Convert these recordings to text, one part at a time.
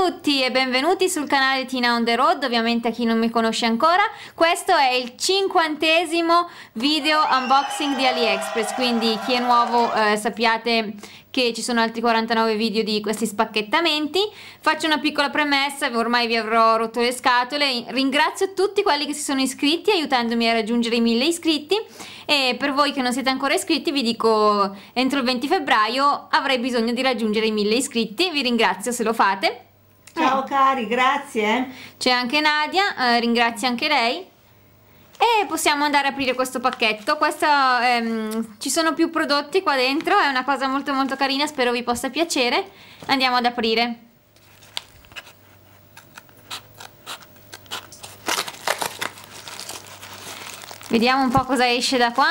a tutti e benvenuti sul canale Tina on the road, ovviamente a chi non mi conosce ancora Questo è il cinquantesimo video unboxing di AliExpress, quindi chi è nuovo eh, sappiate che ci sono altri 49 video di questi spacchettamenti. Faccio una piccola premessa, ormai vi avrò rotto le scatole. Ringrazio tutti quelli che si sono iscritti aiutandomi a raggiungere i 1000 iscritti e per voi che non siete ancora iscritti vi dico entro il 20 febbraio avrei bisogno di raggiungere i 1000 iscritti. Vi ringrazio se lo fate. Ciao eh. cari, grazie. C'è anche Nadia, eh, ringrazio anche lei. E possiamo andare a aprire questo pacchetto. Questo, ehm, ci sono più prodotti qua dentro, è una cosa molto molto carina, spero vi possa piacere. Andiamo ad aprire. Vediamo un po' cosa esce da qua.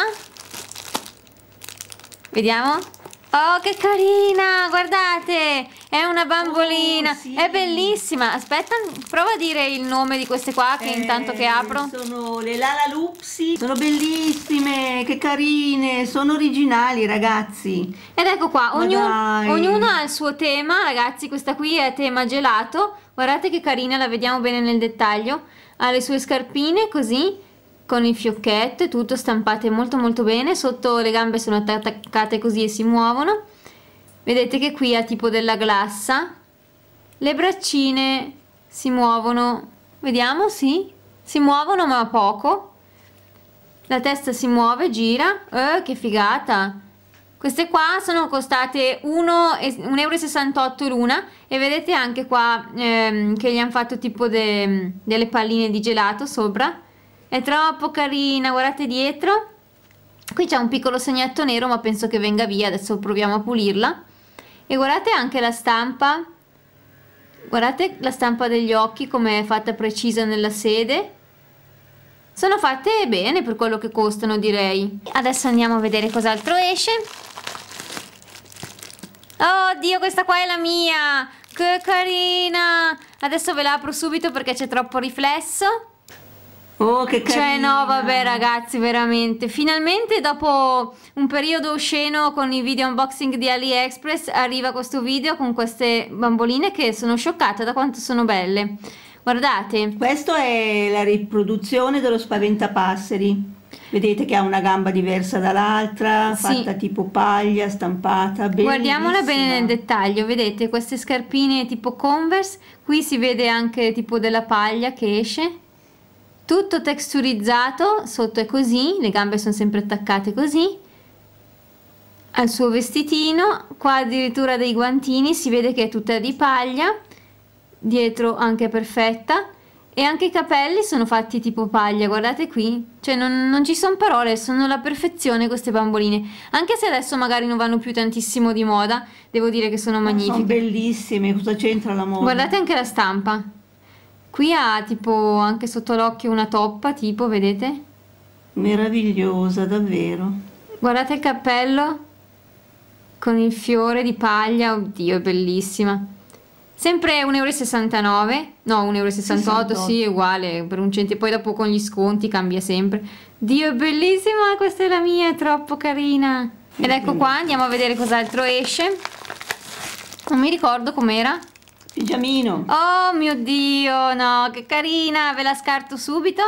Vediamo. Oh, che carina! Guardate! È una bambolina, oh, sì. è bellissima. Aspetta, prova a dire il nome di queste qua che eh, intanto che apro. Sono le Lala Lupsi, sono bellissime, che carine, sono originali ragazzi. Ed ecco qua, ognuno, ognuno ha il suo tema, ragazzi, questa qui è tema gelato. Guardate che carina, la vediamo bene nel dettaglio. Ha le sue scarpine così con il fiocchetto e tutto stampate molto molto bene sotto le gambe sono attaccate così e si muovono vedete che qui ha tipo della glassa le braccine si muovono vediamo sì si muovono ma poco la testa si muove gira eh, che figata queste qua sono costate 1,68 euro l'una e vedete anche qua ehm, che gli hanno fatto tipo de, delle palline di gelato sopra è troppo carina guardate dietro qui c'è un piccolo segnetto nero ma penso che venga via adesso proviamo a pulirla e guardate anche la stampa, guardate la stampa degli occhi come è fatta precisa nella sede. Sono fatte bene per quello che costano direi. Adesso andiamo a vedere cos'altro esce. Oddio, questa qua è la mia! Che carina! Adesso ve la apro subito perché c'è troppo riflesso. Oh, che carino. Cioè, no, vabbè, ragazzi, veramente. Finalmente, dopo un periodo osceno con i video unboxing di AliExpress, arriva questo video con queste bamboline che sono scioccata da quanto sono belle. Guardate. Questa è la riproduzione dello spaventapasseri. Vedete che ha una gamba diversa dall'altra, sì. fatta tipo paglia, stampata. Bellissima. Guardiamola bene nel dettaglio, vedete queste scarpine tipo Converse, qui si vede anche tipo della paglia che esce tutto texturizzato, sotto è così, le gambe sono sempre attaccate così, al suo vestitino, qua addirittura dei guantini, si vede che è tutta di paglia, dietro anche perfetta, e anche i capelli sono fatti tipo paglia, guardate qui, cioè non, non ci sono parole, sono la perfezione queste bamboline, anche se adesso magari non vanno più tantissimo di moda, devo dire che sono magnifiche. Sono bellissime, cosa c'entra la moda? Guardate anche la stampa. Qui ha tipo anche sotto l'occhio una toppa, tipo, vedete? Meravigliosa, davvero. Guardate il cappello con il fiore di paglia, oddio, è bellissima. Sempre 1,69€, no 1,68€, 68. sì, è uguale, per un centesimo, poi dopo con gli sconti cambia sempre. Dio, è bellissima, questa è la mia, è troppo carina. Ed ecco qua, andiamo a vedere cos'altro esce. Non mi ricordo com'era. Pigiamino. Oh mio Dio, no, che carina, ve la scarto subito.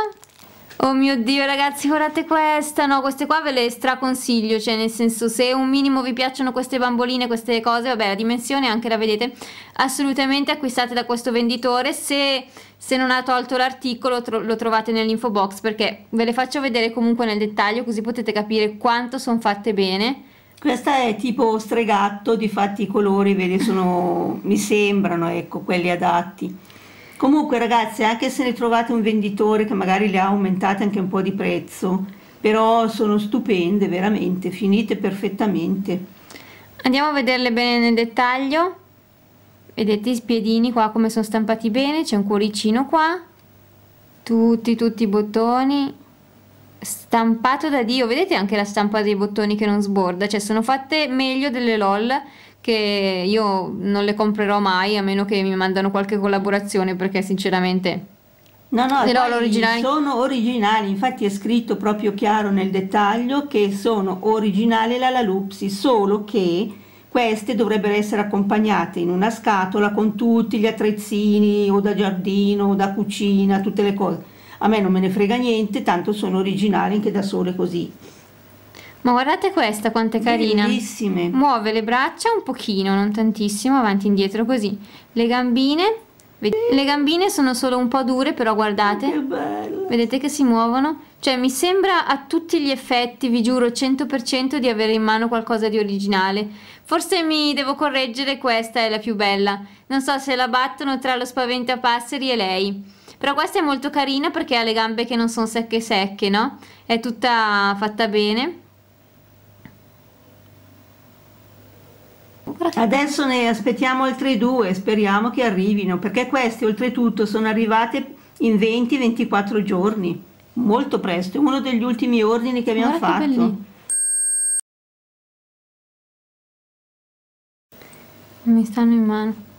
Oh mio Dio ragazzi, guardate questa, no, queste qua ve le straconsiglio, cioè nel senso se un minimo vi piacciono queste bamboline, queste cose, vabbè la dimensione anche la vedete, assolutamente acquistate da questo venditore, se, se non ha tolto l'articolo tro lo trovate nell'info box perché ve le faccio vedere comunque nel dettaglio così potete capire quanto sono fatte bene questa è tipo stregatto, di fatti i colori vedi, sono, mi sembrano ecco, quelli adatti. Comunque ragazzi, anche se ne trovate un venditore che magari le ha aumentate anche un po' di prezzo, però sono stupende veramente, finite perfettamente. Andiamo a vederle bene nel dettaglio. Vedete i spiedini qua come sono stampati bene, c'è un cuoricino qua, tutti tutti i bottoni, stampato da Dio, vedete anche la stampa dei bottoni che non sborda, cioè sono fatte meglio delle LOL che io non le comprerò mai a meno che mi mandano qualche collaborazione perché sinceramente No, no, originali... sono originali, infatti è scritto proprio chiaro nel dettaglio che sono originali la Lalupsi, solo che queste dovrebbero essere accompagnate in una scatola con tutti gli attrezzini o da giardino o da cucina, tutte le cose a me non me ne frega niente, tanto sono originali anche da sole così. Ma guardate questa quanto è carina. Bellissime. Muove le braccia un pochino, non tantissimo, avanti e indietro così. Le gambine, le gambine sono solo un po' dure, però guardate. Che bello. Vedete che si muovono? Cioè mi sembra a tutti gli effetti, vi giuro 100% di avere in mano qualcosa di originale. Forse mi devo correggere, questa è la più bella. Non so se la battono tra lo spaventapasseri e lei. Però questa è molto carina perché ha le gambe che non sono secche secche, no? È tutta fatta bene. Adesso ne aspettiamo altre due, speriamo che arrivino, perché queste oltretutto sono arrivate in 20-24 giorni, molto presto, è uno degli ultimi ordini che abbiamo Guarda fatto. Che mi stanno in mano.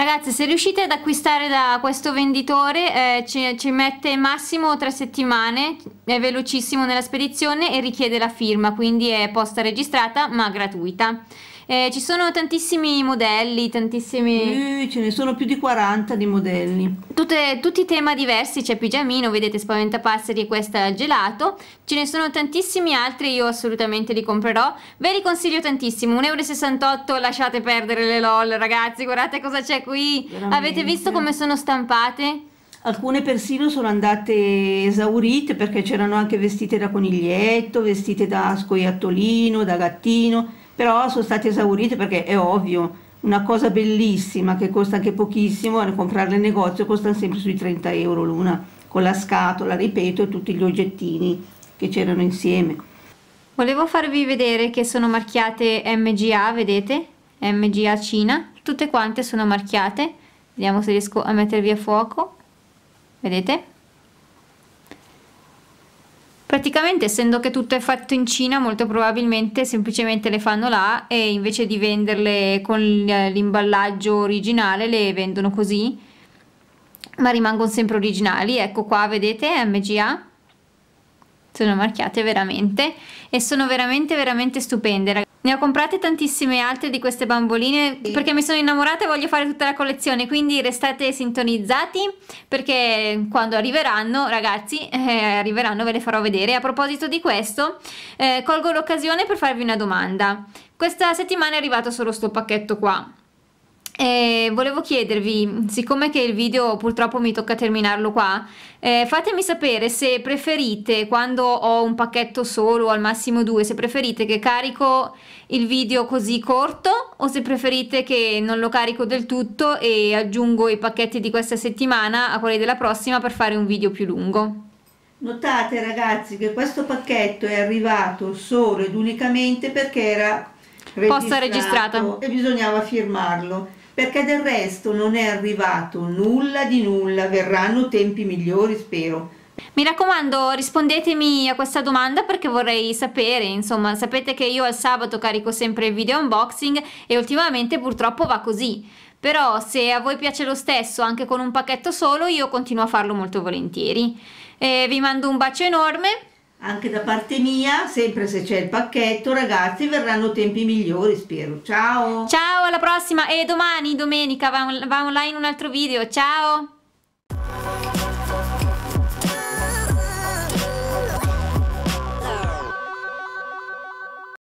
Ragazzi, se riuscite ad acquistare da questo venditore, eh, ci, ci, mette massimo tre settimane, è velocissimo nella spedizione e richiede la firma, quindi è posta registrata ma gratuita. Eh, ci sono tantissimi modelli, tantissimi... Eh, ce ne sono più di 40 di modelli. Tutte, tutti tema diversi, c'è pigiamino, vedete spaventapasseri e è al gelato. Ce ne sono tantissimi altri, io assolutamente li comprerò. Ve li consiglio tantissimo, 1,68 euro, lasciate perdere le LOL ragazzi, guardate cosa c'è qui. Veramente. Avete visto come sono stampate? alcune persino sono andate esaurite perché c'erano anche vestite da coniglietto, vestite da scoiattolino, da gattino, però sono stati esauriti perché è ovvio, una cosa bellissima che costa anche pochissimo, comprarla in negozio costa sempre sui 30 euro l'una, con la scatola, ripeto, e tutti gli oggettini che c'erano insieme. Volevo farvi vedere che sono marchiate MGA, vedete? MGA Cina, tutte quante sono marchiate, vediamo se riesco a mettervi a fuoco, vedete? Praticamente, essendo che tutto è fatto in Cina, molto probabilmente semplicemente le fanno là e invece di venderle con l'imballaggio originale le vendono così, ma rimangono sempre originali. Ecco qua, vedete MGA? Sono marchiate veramente e sono veramente veramente stupende, ragazzi. Ne ho comprate tantissime altre di queste bamboline sì. perché mi sono innamorata e voglio fare tutta la collezione, quindi restate sintonizzati perché quando arriveranno, ragazzi, eh, arriveranno ve le farò vedere. A proposito di questo, eh, colgo l'occasione per farvi una domanda. Questa settimana è arrivato solo sto pacchetto qua. E volevo chiedervi, siccome che il video purtroppo mi tocca terminarlo qua, eh, fatemi sapere se preferite, quando ho un pacchetto solo o al massimo due, se preferite che carico il video così corto o se preferite che non lo carico del tutto e aggiungo i pacchetti di questa settimana a quelli della prossima per fare un video più lungo. Notate ragazzi che questo pacchetto è arrivato solo ed unicamente perché era registrato posta registrata e bisognava firmarlo perché del resto non è arrivato nulla di nulla, verranno tempi migliori spero. Mi raccomando, rispondetemi a questa domanda perché vorrei sapere, insomma, sapete che io al sabato carico sempre il video unboxing e ultimamente purtroppo va così. Però se a voi piace lo stesso anche con un pacchetto solo, io continuo a farlo molto volentieri. E eh, vi mando un bacio enorme anche da parte mia, sempre se c'è il pacchetto, ragazzi, verranno tempi migliori, spero. Ciao! Ciao, alla prossima! E domani, domenica, va, on va online un altro video. Ciao!